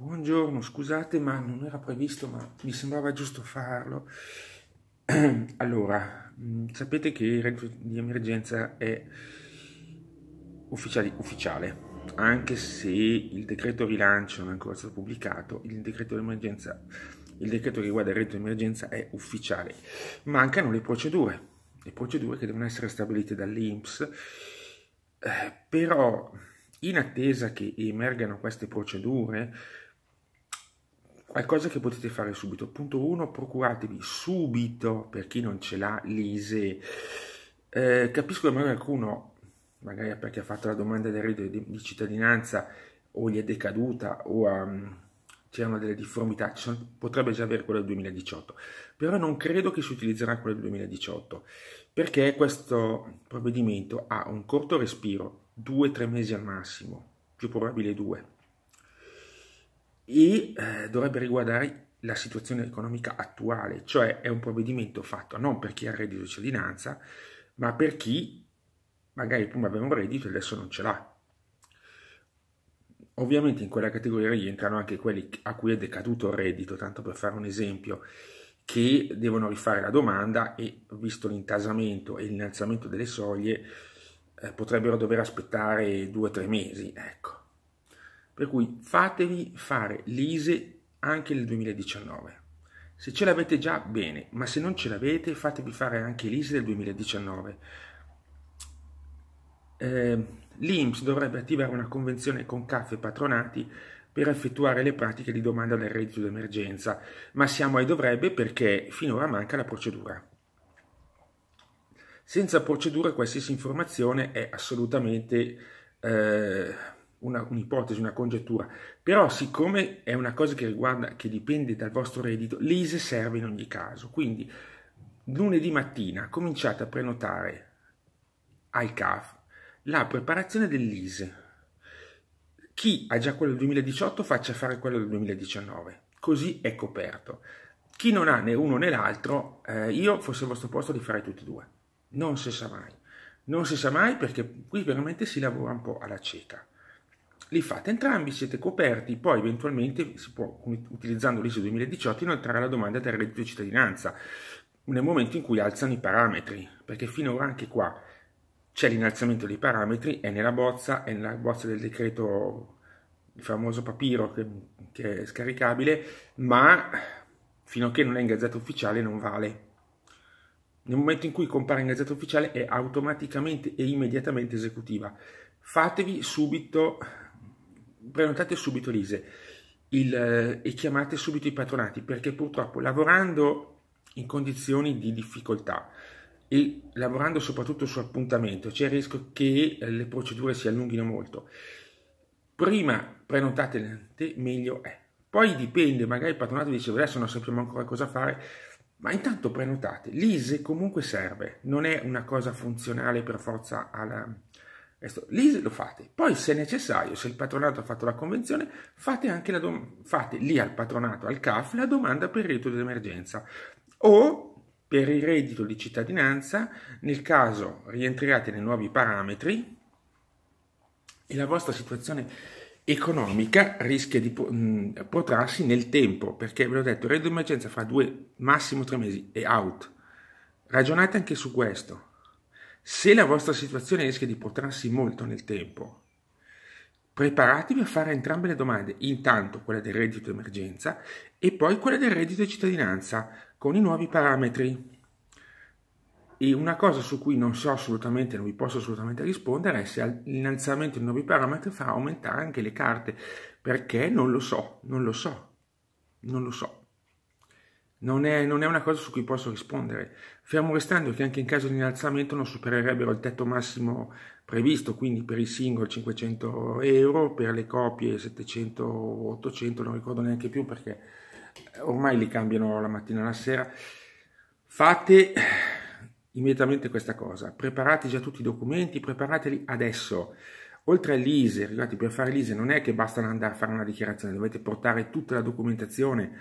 Buongiorno, scusate ma non era previsto, ma mi sembrava giusto farlo. Allora, mm, sapete che il reddito di emergenza è ufficiale, ufficiale, anche se il decreto rilancio non è ancora stato pubblicato, il decreto di il decreto che riguarda il reddito di emergenza è ufficiale. Mancano le procedure, le procedure che devono essere stabilite dall'INPS, eh, però in attesa che emergano queste procedure, Qualcosa che potete fare subito. Punto 1, procuratevi subito, per chi non ce l'ha, l'ISE. Eh, capisco che magari qualcuno, magari perché ha fatto la domanda del reddito di, di cittadinanza, o gli è decaduta, o um, c'erano delle difformità, sono, potrebbe già avere quella del 2018. Però non credo che si utilizzerà quella del 2018, perché questo provvedimento ha un corto respiro, 2-3 mesi al massimo, più probabile due e eh, dovrebbe riguardare la situazione economica attuale, cioè è un provvedimento fatto non per chi ha reddito di cittadinanza, ma per chi magari prima aveva un reddito e adesso non ce l'ha. Ovviamente in quella categoria rientrano anche quelli a cui è decaduto il reddito, tanto per fare un esempio, che devono rifare la domanda e visto l'intasamento e l'innalzamento delle soglie eh, potrebbero dover aspettare due o tre mesi. Ecco. Per cui fatevi fare l'ISE anche nel 2019. Se ce l'avete già, bene, ma se non ce l'avete, fatevi fare anche l'ISE del 2019. Eh, L'IMS dovrebbe attivare una convenzione con CAF e patronati per effettuare le pratiche di domanda del reddito d'emergenza, ma siamo ai dovrebbe perché finora manca la procedura. Senza procedura qualsiasi informazione è assolutamente eh, una, un'ipotesi, una congettura, però siccome è una cosa che riguarda, che dipende dal vostro reddito, l'ISE serve in ogni caso, quindi lunedì mattina cominciate a prenotare al CAF la preparazione dell'ISE. Chi ha già quello del 2018 faccia fare quello del 2019, così è coperto. Chi non ha né uno né l'altro, eh, io fosse al vostro posto di fare tutti e due. Non si sa mai. Non si sa mai perché qui veramente si lavora un po' alla cieca li fate entrambi, siete coperti, poi eventualmente si può, utilizzando l'ISO 2018, inoltrare la domanda del reddito di cittadinanza, nel momento in cui alzano i parametri, perché finora anche qua c'è l'innalzamento dei parametri, è nella bozza, è nella bozza del decreto, il famoso papiro che, che è scaricabile, ma fino a che non è in gazzetta ufficiale non vale. Nel momento in cui compare in gazzetta ufficiale è automaticamente e immediatamente esecutiva. Fatevi subito prenotate subito l'ISE il, eh, e chiamate subito i patronati perché purtroppo lavorando in condizioni di difficoltà e lavorando soprattutto su appuntamento c'è il rischio che eh, le procedure si allunghino molto. Prima prenotate, l'ente meglio è. Poi dipende, magari il patronato dice adesso non sappiamo ancora cosa fare, ma intanto prenotate. L'ISE comunque serve, non è una cosa funzionale per forza alla, Lì lo fate. Poi, se necessario, se il patronato ha fatto la convenzione, fate, anche la fate lì al patronato, al CAF, la domanda per il reddito d'emergenza o per il reddito di cittadinanza nel caso rientriate nei nuovi parametri e la vostra situazione economica rischia di protrarsi nel tempo perché ve l'ho detto il reddito d'emergenza fra due massimo tre mesi è out ragionate anche su questo se la vostra situazione rischia di protrarsi molto nel tempo, preparatevi a fare entrambe le domande, intanto quella del reddito emergenza e poi quella del reddito di cittadinanza con i nuovi parametri. E una cosa su cui non so assolutamente, non vi posso assolutamente rispondere è se l'innalzamento dei nuovi parametri farà aumentare anche le carte, perché non lo so, non lo so, non lo so. Non è, non è, una cosa su cui posso rispondere, fermo restando che anche in caso di innalzamento non supererebbero il tetto massimo previsto, quindi per i single 500 euro, per le copie 700 o 800, non ricordo neanche più perché ormai li cambiano la mattina e la sera. Fate immediatamente questa cosa, preparate già tutti i documenti, preparateli adesso. Oltre all'ISE, ragazzi, per fare l'ISE non è che basta andare a fare una dichiarazione, dovete portare tutta la documentazione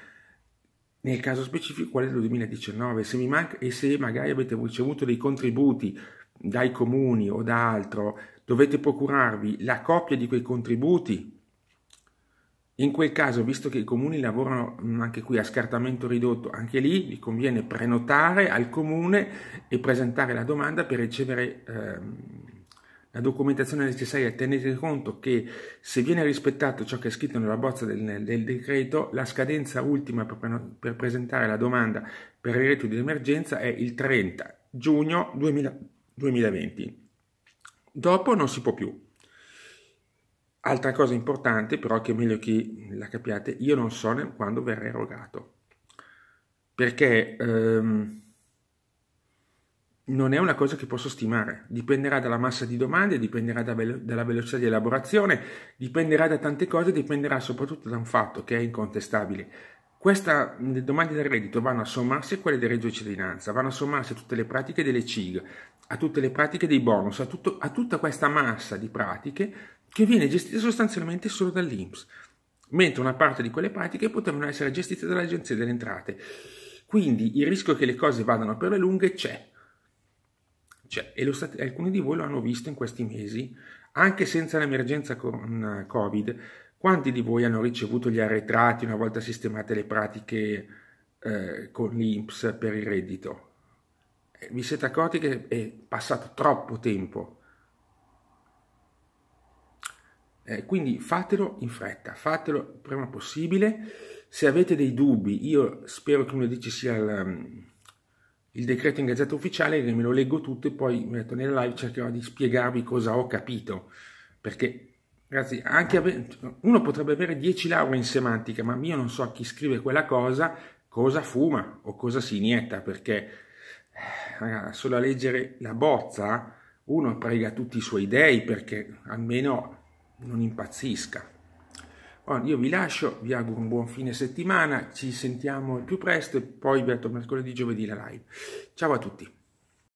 nel caso specifico quello del 2019, se mi manca, e se magari avete ricevuto dei contributi dai comuni o da altro, dovete procurarvi la copia di quei contributi. In quel caso, visto che i comuni lavorano anche qui a scartamento ridotto, anche lì vi conviene prenotare al comune e presentare la domanda per ricevere... Ehm, la documentazione necessaria, tenete conto che se viene rispettato ciò che è scritto nella bozza del, del decreto, la scadenza ultima per, per, presentare la domanda per il reddito di emergenza è il 30 giugno 2000, 2020. Dopo non si può più. Altra cosa importante, però, che è meglio che la capiate, io non so quando verrà erogato. Perché... Ehm, non è una cosa che posso stimare, dipenderà dalla massa di domande, dipenderà da velo- dalla velocità di elaborazione, dipenderà da tante cose, dipenderà soprattutto da un fatto che è incontestabile. Queste domande del reddito vanno a sommarsi a quelle del reddito di cittadinanza, vanno a sommarsi a tutte le pratiche delle CIG, a tutte le pratiche dei bonus, a, tutto, a tutta questa massa di pratiche che viene gestita sostanzialmente solo dall'INPS, mentre una parte di quelle pratiche potevano essere gestite dall'Agenzia delle Entrate. Quindi il rischio che le cose vadano per le lunghe c'è cioè, e state, alcuni di voi lo hanno visto in questi mesi, anche senza l'emergenza con eh, Covid, quanti di voi hanno ricevuto gli arretrati una volta sistemate le pratiche eh, con l'INPS per il reddito? Eh, vi siete accorti che è passato troppo tempo? Eh, quindi fatelo in fretta, fatelo prima possibile. Se avete dei dubbi, io spero che lunedì ci sia il il decreto in gazzetta ufficiale che me lo leggo tutto e poi mi metto nella live cercherò di spiegarvi cosa ho capito, perché ragazzi, ave- uno potrebbe avere 10 lauree in semantica, ma io non so chi scrive quella cosa cosa fuma o cosa si inietta, perché eh, ragazzi, solo a leggere la bozza uno prega tutti i suoi dei perché almeno non impazzisca io vi lascio, vi auguro un buon fine settimana, ci sentiamo il più presto e poi vi metto mercoledì, giovedì la live. Ciao a tutti!